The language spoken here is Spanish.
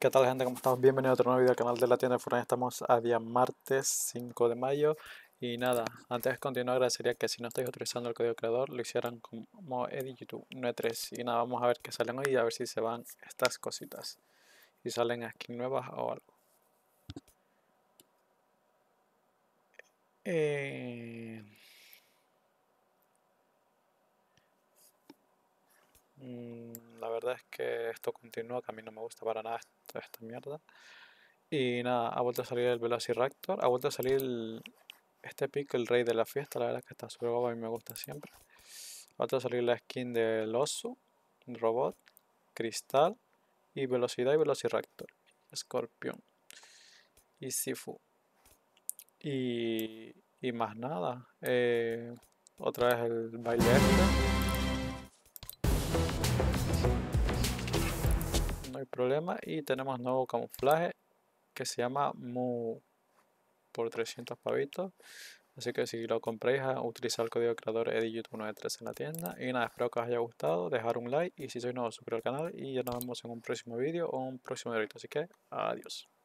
¿Qué tal gente? ¿Cómo estamos? Bienvenidos a otro nuevo video al canal de la tienda de Fortnite. Estamos a día martes 5 de mayo. Y nada, antes de continuar agradecería que si no estáis utilizando el código creador lo hicieran como edit YouTube, No 3 Y nada, vamos a ver qué salen hoy y a ver si se van estas cositas. Si salen skins nuevas o algo. Eh... verdad es que esto continúa, que a mí no me gusta para nada esta, mierda. Y nada, ha vuelto a salir el Velociraptor, ha vuelto a salir este pick, el rey de la fiesta, la verdad es que está súper guapo y me gusta siempre. Ha vuelto a salir la skin del oso, robot, cristal, y velocidad y velociraptor, escorpión y sifu. Y, más nada. Eh, otra vez el baile este. problema y tenemos nuevo camuflaje que se llama Mu por 300 pavitos. Así que si lo compréis, ah, utilizar el código creador ediyoutube 93 en la tienda. Y nada, espero que os haya gustado, dejar un like y si sois nuevos suscribiros al canal y ya nos vemos en un próximo vídeo o un próximo directo. Así que, adiós.